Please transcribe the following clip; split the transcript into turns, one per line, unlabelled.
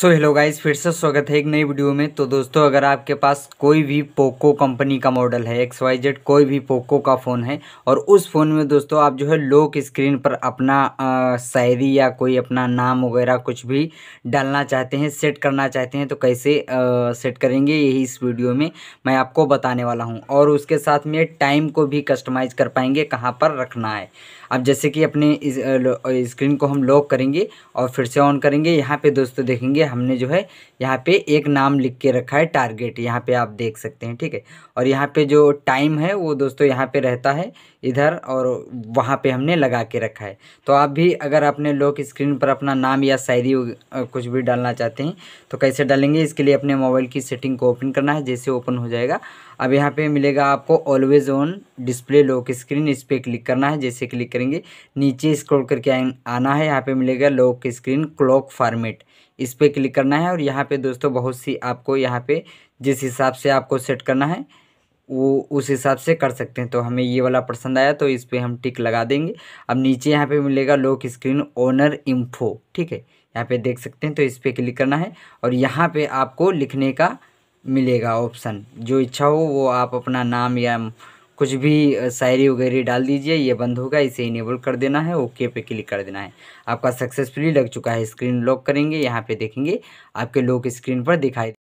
so hello guys फिर से स्वागत है एक नई वीडियो में तो दोस्तों अगर आपके पास कोई भी पोको कंपनी का मॉडल है एक्स वाई जेड कोई भी पोको का फ़ोन है और उस फ़ोन में दोस्तों आप जो है लॉक स्क्रीन पर अपना शायरी या कोई अपना नाम वगैरह कुछ भी डालना चाहते हैं सेट करना चाहते हैं तो कैसे आ, सेट करेंगे यही इस वीडियो में मैं आपको बताने वाला हूँ और उसके साथ में टाइम को भी कस्टमाइज़ कर पाएंगे कहाँ पर रखना है अब जैसे कि अपने स्क्रीन को हम लॉक करेंगे और फिर से ऑन करेंगे यहाँ पर दोस्तों देखेंगे हमने जो है यहाँ पे एक नाम लिख के रखा है टारगेट यहाँ पे आप देख सकते हैं ठीक है और यहाँ पे जो टाइम है वो दोस्तों यहाँ पे रहता है इधर और वहाँ पे हमने लगा के रखा है तो आप भी अगर अपने लोग स्क्रीन पर अपना नाम या शायरी कुछ भी डालना चाहते हैं तो कैसे डालेंगे इसके लिए अपने मोबाइल की सेटिंग को ओपन करना है जैसे ओपन हो जाएगा अब यहाँ पे मिलेगा आपको always on display lock screen इस पर क्लिक करना है जैसे क्लिक करेंगे नीचे स्क्रॉल करके आना है यहाँ पे मिलेगा लॉक स्क्रीन क्लॉक फॉर्मेट इस पर क्लिक करना है और यहाँ पे दोस्तों बहुत सी आपको यहाँ पे जिस हिसाब से आपको सेट करना है वो उस हिसाब से कर सकते हैं तो हमें ये वाला पसंद आया तो इस पर हम टिक लगा देंगे अब नीचे यहाँ पे मिलेगा लॉक स्क्रीन ओनर इम्फो ठीक है यहाँ पे देख सकते हैं तो इस पर क्लिक करना है और यहाँ पर आपको लिखने का मिलेगा ऑप्शन जो इच्छा हो वो आप अपना नाम या कुछ भी शायरी वगैरह डाल दीजिए ये बंद होगा इसे इनेबल कर देना है ओके पे क्लिक कर देना है आपका सक्सेसफुली लग चुका है स्क्रीन लॉक करेंगे यहाँ पे देखेंगे आपके लॉक स्क्रीन पर दिखाई